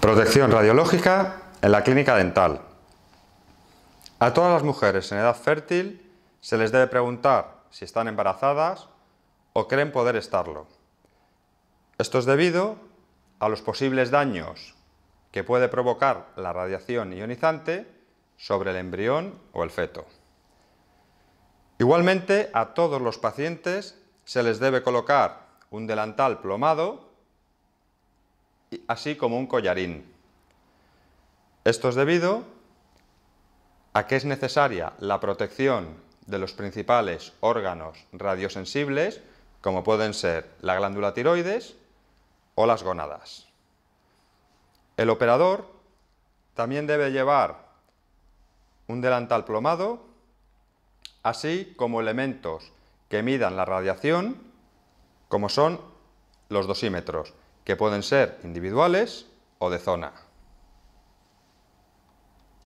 Protección radiológica en la clínica dental. A todas las mujeres en edad fértil se les debe preguntar si están embarazadas o creen poder estarlo. Esto es debido a los posibles daños que puede provocar la radiación ionizante sobre el embrión o el feto. Igualmente, a todos los pacientes se les debe colocar un delantal plomado así como un collarín. Esto es debido a que es necesaria la protección de los principales órganos radiosensibles, como pueden ser la glándula tiroides o las gonadas. El operador también debe llevar un delantal plomado, así como elementos que midan la radiación, como son los dosímetros, que pueden ser individuales o de zona.